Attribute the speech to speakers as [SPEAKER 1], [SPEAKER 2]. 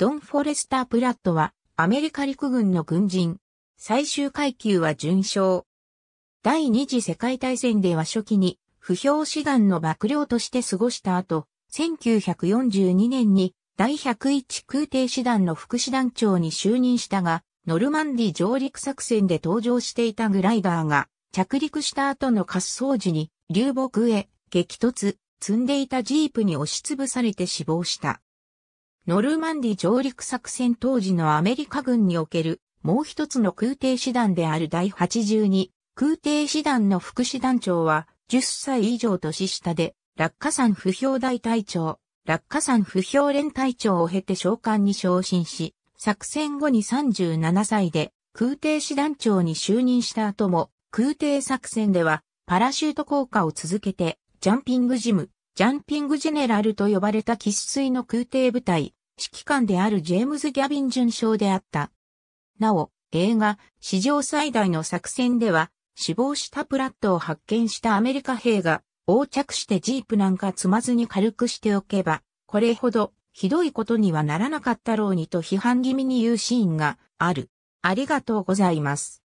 [SPEAKER 1] ドン・フォ
[SPEAKER 2] レスター・プラットは、アメリカ陸軍の軍人。最終階級は準将。第二次世界大戦では初期に、不評志願の幕僚として過ごした後、1942年に第101空挺師団の副師団長に就任したが、ノルマンディ上陸作戦で登場していたグライダーが、着陸した後の滑走時に流木へ激突、積んでいたジープに押しつぶされて死亡した。ノルマンディ上陸作戦当時のアメリカ軍におけるもう一つの空挺師団である第82空挺師団の副師団長は10歳以上年下で落下山不評大隊長、落下山不評連隊長を経て召喚に昇進し、作戦後に37歳で空挺師団長に就任した後も空挺作戦ではパラシュート降下を続けてジャンピングジム、ジャンピングジェネラルと呼ばれた喫水の空挺部隊、指揮官であるジェームズ・ギャビン准将であった。なお、映画、史上最大の作戦では、死亡したプラットを発見したアメリカ兵が、横着してジープなんか積まずに軽くしておけば、これほど、ひどいことにはならなかったろうにと批判気味に言うシーンがある。ありがとうございます。